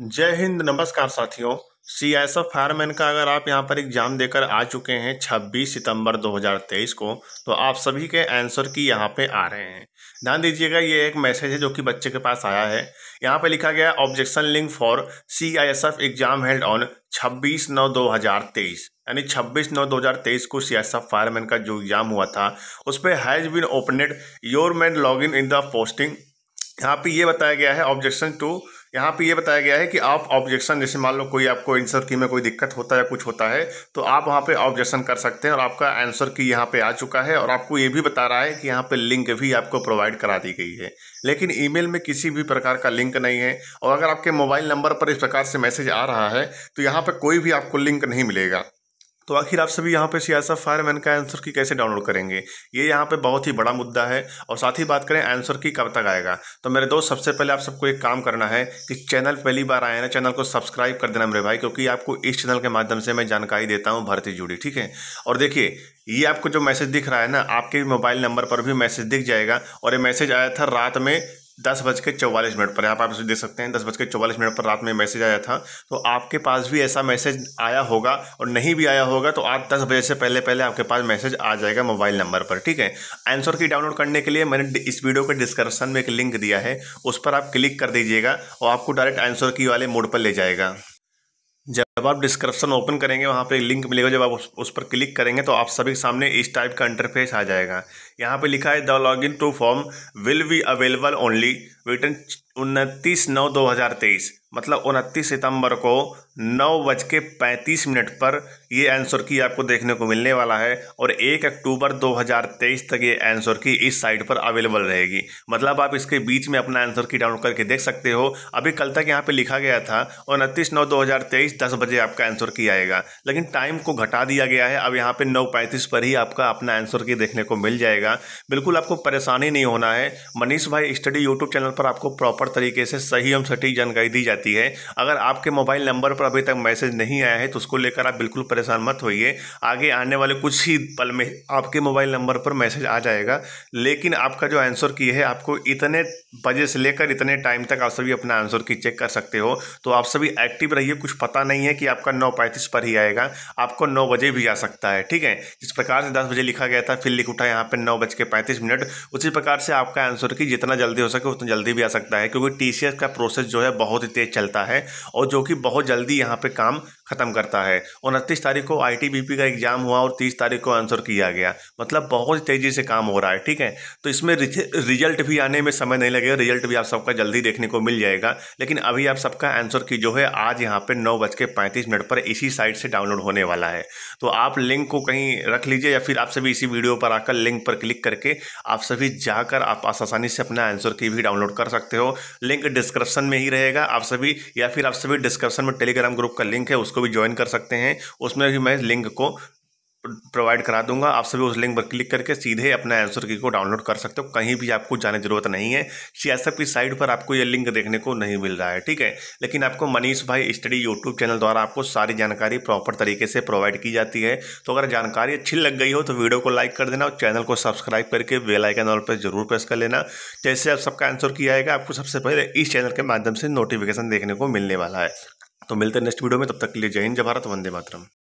जय हिंद नमस्कार साथियों सी एस एफ फायरमैन का अगर आप यहां पर एग्ज़ाम देकर आ चुके हैं 26 सितंबर 2023 को तो आप सभी के आंसर की यहां पे आ रहे हैं ध्यान दीजिएगा ये एक मैसेज है जो कि बच्चे के पास आया है यहां पे लिखा गया objection link for C I S F exam held on 26 नौ 2023 यानी 26 नौ 2023 को एफ फायरमैन का जो एग्ज़ाम हुआ था उस पर has been opened your main log in in the posting यहाँ पे ये बताया गया है ऑब्जेक्शन टू यहाँ पे ये बताया गया है कि आप ऑब्जेक्शन जैसे मान लो कोई आपको आंसर की में कोई दिक्कत होता है या कुछ होता है तो आप वहाँ पे ऑब्जेक्शन कर सकते हैं और आपका आंसर की यहाँ पे आ चुका है और आपको ये भी बता रहा है कि यहाँ पे लिंक भी आपको प्रोवाइड करा दी गई है लेकिन ईमेल में किसी भी प्रकार का लिंक नहीं है और अगर आपके मोबाइल नंबर पर इस प्रकार से मैसेज आ रहा है तो यहाँ पर कोई भी आपको लिंक नहीं मिलेगा तो आखिर आप सभी यहाँ पे सियासा फायरमैन का आंसर की कैसे डाउनलोड करेंगे ये यहाँ पे बहुत ही बड़ा मुद्दा है और साथ ही बात करें आंसर की कब तक आएगा तो मेरे दोस्त सबसे पहले आप सबको एक काम करना है कि चैनल पहली बार आए ना चैनल को सब्सक्राइब कर देना मेरे भाई क्योंकि आपको इस चैनल के माध्यम से मैं जानकारी देता हूँ भर्ती जुड़ी ठीक है और देखिए ये आपको जो मैसेज दिख रहा है ना आपके मोबाइल नंबर पर भी मैसेज दिख जाएगा और ये मैसेज आया था रात में दस बज के चौवालीस मिनट पर यहाँ पर आप देख सकते हैं दस बज के चौवालीस मिनट पर रात में मैसेज आया था तो आपके पास भी ऐसा मैसेज आया होगा और नहीं भी आया होगा तो आप दस बजे से पहले पहले आपके पास मैसेज आ जाएगा मोबाइल नंबर पर ठीक है आंसर की डाउनलोड करने के लिए मैंने इस वीडियो के डिस्क्रिप्शन में एक लिंक दिया है उस पर आप क्लिक कर दीजिएगा और आपको डायरेक्ट आंसर की वाले मोड पर ले जाएगा जब आप डिस्क्रिप्शन ओपन करेंगे वहाँ पे लिंक मिलेगा जब आप उस, उस पर क्लिक करेंगे तो आप सभी के सामने इस टाइप का इंटरफेस आ जाएगा यहाँ पे लिखा है the log in to form will be available only return उनतीस नौ दो हज़ार तेईस मतलब उनतीस सितंबर को नौ बज के पैंतीस मिनट पर ये आंसर की आपको देखने को मिलने वाला है और एक अक्टूबर 2023 तक ये आंसर की इस साइट पर अवेलेबल रहेगी मतलब आप इसके बीच में अपना आंसर की डाउनलोड करके देख सकते हो अभी कल तक यहाँ पे लिखा गया था उनतीस नौ दो हज़ार तेईस दस बजे आपका आंसर की आएगा लेकिन टाइम को घटा दिया गया है अब यहाँ पे नौ पैंतीस पर ही आपका अपना आंसर की देखने को मिल जाएगा बिल्कुल आपको परेशानी नहीं होना है मनीष भाई स्टडी यूट्यूब चैनल पर आपको प्रॉपर तरीके से सही एवं सटीक जानकारी दी जाती है अगर आपके मोबाइल नंबर पर अभी तक मैसेज नहीं आया है तो उसको लेकर आप बिल्कुल परेशान मत होइए आगे आने वाले कुछ ही पल में आपके मोबाइल नंबर पर मैसेज आ जाएगा लेकिन आपका जो आंसर की है आपको इतने बजे से लेकर इतने टाइम तक आप सभी अपना आंसर की चेक कर सकते हो तो आप सभी एक्टिव रहिए कुछ पता नहीं है हैं कि आपका नौ पैंतीस पर ही आएगा आपको नौ बजे भी आ सकता है ठीक है जिस प्रकार से दस बजे लिखा गया था फिर लिख उठा यहाँ पर नौ बज के पैंतीस मिनट उसी प्रकार से आपका आंसर की जितना जल्दी हो सके उतना जल्दी भी आ सकता है क्योंकि टी का प्रोसेस जो है बहुत ही तेज़ चलता है और जो कि बहुत जल्दी यहाँ पर काम ख़त्म करता है उनतीस तारीख को आईटीबीपी का एग्ज़ाम हुआ और तीस तारीख को आंसर किया गया मतलब बहुत तेज़ी से काम हो रहा है ठीक है तो इसमें रिजल्ट भी आने में समय नहीं लगेगा रिजल्ट भी आप सबका जल्दी देखने को मिल जाएगा लेकिन अभी आप सबका आंसर की जो है आज यहाँ पर नौ बज के पैंतीस मिनट पर इसी साइट से डाउनलोड होने वाला है तो आप लिंक को कहीं रख लीजिए या फिर आप सभी इसी वीडियो पर आकर लिंक पर क्लिक करके आप सभी जाकर आप आसानी से अपना आंसर की भी डाउनलोड कर सकते हो लिंक डिस्क्रिप्शन में ही रहेगा आप सभी या फिर आप सभी डिस्क्रिप्शन में टेलीग्राम ग्रुप का लिंक है उसको भी ज्वाइन कर सकते हैं उसमें भी मैं लिंक को प्रोवाइड करा दूंगा आप सभी उस लिंक पर क्लिक करके सीधे अपना आंसर की को डाउनलोड कर सकते हो कहीं भी आपको जाने जरूरत नहीं है सीएसएफ की साइट पर आपको यह लिंक देखने को नहीं मिल रहा है ठीक है लेकिन आपको मनीष भाई स्टडी यूट्यूब चैनल द्वारा आपको सारी जानकारी प्रॉपर तरीके से प्रोवाइड की जाती है तो अगर जानकारी अच्छी लग गई हो तो वीडियो को लाइक कर देना और चैनल को सब्सक्राइब करके बेलाइकन और पर जरूर प्रेस कर लेना जैसे आप सबका आंसर किया जाएगा आपको सबसे पहले इस चैनल के माध्यम से नोटिफिकेशन देखने को मिलने वाला है तो मिलते हैं नेक्स्ट वीडियो में तब तक के लिए जय हिंद जय भारत वंदे मातरम